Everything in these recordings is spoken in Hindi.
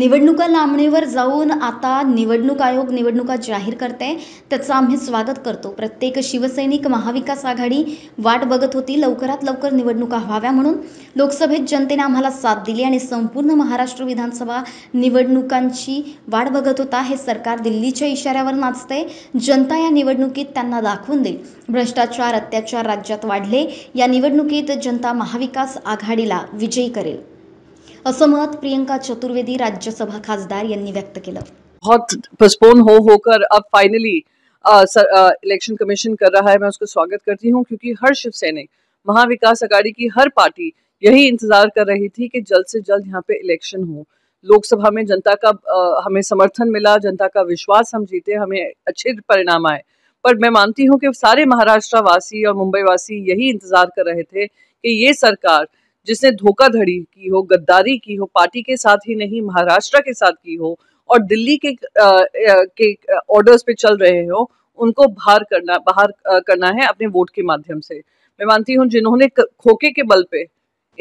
निवडणुका लांबणीवर जाऊन आता निवडणूक आयोग निवडणुका जाहीर करते त्याचं आम्ही स्वागत करतो प्रत्येक शिवसैनिक महाविकास आघाडी वाट बघत होती लवकरात लवकर निवडणुका व्हाव्या म्हणून लोकसभेत जनतेने आम्हाला साथ दिली आणि संपूर्ण महाराष्ट्र विधानसभा निवडणुकांची वाट बघत होता हे सरकार दिल्लीच्या इशाऱ्यावर नाचते जनता या निवडणुकीत त्यांना दाखवून देईल भ्रष्टाचार अत्याचार राज्यात वाढले या निवडणुकीत जनता महाविकास आघाडीला विजयी करेल असं मत प्रियंका चतुर्वेदी राज्यसभा खासदार यांनी व्यक्त केलं बहुत पोस्टपोन हो होकर अब फाइनली इलेक्शन कमीशन कर रहा है मैं उसको स्वागत करती हूं क्योंकि हर शिव महाविकास अघाड़ी की हर पार्टी यही इंतजार कर रही थी कि जल्द से जल्द यहां पे इलेक्शन हो लोकसभा में जनता का आ, हमें समर्थन मिला जनता का विश्वास हम जीते हमें अच्छे परिणाम आए पर मैं मानती हूँ कि सारे महाराष्ट्र वासी और मुंबई वासी यही इंतजार कर रहे थे कि ये सरकार जिसने धोखाधड़ी की हो गद्दारी की हो पार्टी के साथ ही नहीं महाराष्ट्र के साथ की हो और दिल्ली के आ, के ऑर्डर्स पे चल रहे हो उनको बाहर करना बाहर करना है अपने वोट के माध्यम से मैं मानती हूँ जिन्होंने खोके के बल पे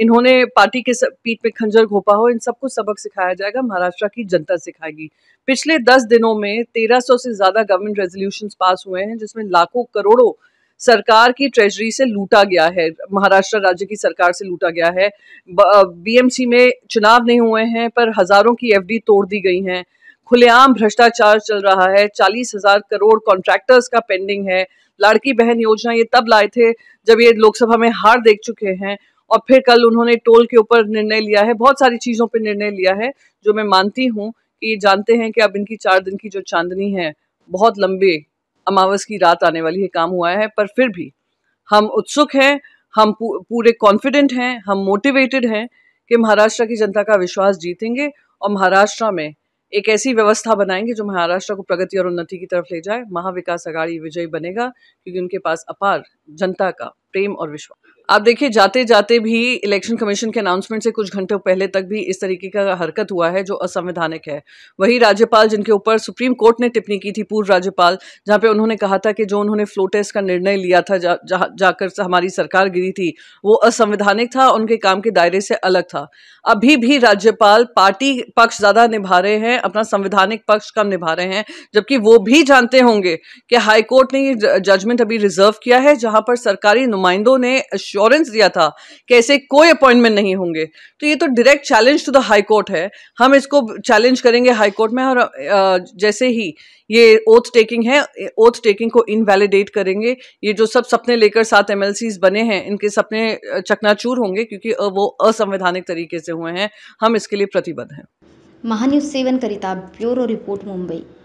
इन्होंने पार्टी के पीठ पे खंजर घोपा हो इन सबको सबक सिखाया जाएगा महाराष्ट्र की जनता सिखाएगी पिछले दस दिनों में तेरह से ज्यादा गवर्नमेंट रेजोल्यूशन पास हुए हैं जिसमें लाखों करोड़ों सरकार की ट्रेजरी से लूटा गया है महाराष्ट्र राज्य की सरकार से लूटा गया है बीएमसी में चुनाव नहीं हुए हैं पर हजारों की एफडी तोड़ दी गई हैं खुलेआम भ्रष्टाचार चल रहा है चालीस हजार करोड़ कॉन्ट्रैक्टर्स का पेंडिंग है लाड़की बहन योजना ये तब लाए थे जब ये लोकसभा में हार देख चुके हैं और फिर कल उन्होंने टोल के ऊपर निर्णय लिया है बहुत सारी चीज़ों पर निर्णय लिया है जो मैं मानती हूँ कि ये जानते हैं कि अब इनकी चार दिन की जो चांदनी है बहुत लंबी अमावस की रात आने वाली है काम हुआ है पर फिर भी हम उत्सुक हैं हम पूरे कॉन्फिडेंट हैं हम मोटिवेटेड हैं कि महाराष्ट्र की जनता का विश्वास जीतेंगे और महाराष्ट्र में एक ऐसी व्यवस्था बनाएंगे जो महाराष्ट्र को प्रगति और उन्नति की तरफ ले जाए महाविकास अगाड़ी विजयी बनेगा क्योंकि उनके पास अपार जनता का प्रेम और विश्वास आप देखिए जाते जाते भी इलेक्शन कमीशन के अनाउंसमेंट से कुछ घंटों पहले तक भी इस तरीके का हरकत हुआ है जो असंवैधानिक है वही राज्यपाल जिनके ऊपर सुप्रीम कोर्ट ने टिप्पणी की थी पूर्व राज्यपाल जहां पे उन्होंने कहा था कि जो उन्होंने फ्लो टेस्ट का निर्णय लिया था जा, जा, जाकर हमारी सरकार गिरी थी वो असंवैधानिक था उनके काम के दायरे से अलग था अभी भी राज्यपाल पार्टी पक्ष ज़्यादा निभा रहे हैं अपना संवैधानिक पक्ष कम निभा रहे हैं जबकि वो भी जानते होंगे कि हाईकोर्ट ने ये जजमेंट अभी रिजर्व किया है जहां पर सरकारी नुमाइंदों ने एश्योरेंस दिया था कि ऐसे कोई अपॉइंटमेंट नहीं होंगे तो ये तो direct challenge to the high court है हम इसको चैलेंज करेंगे हाई कोर्ट में और जैसे ही ये ओथ टेकिंग है ओथ टेकिंग को इनवैलिडेट करेंगे ये जो सब सपने लेकर सात एम बने हैं इनके सपने चकनाचूर होंगे क्योंकि वो असंवैधानिक तरीके से हुए हैं हम इसके लिए प्रतिबद्ध हैं महान्यूज सेवन करिता ब्यूरो रिपोर्ट मुंबई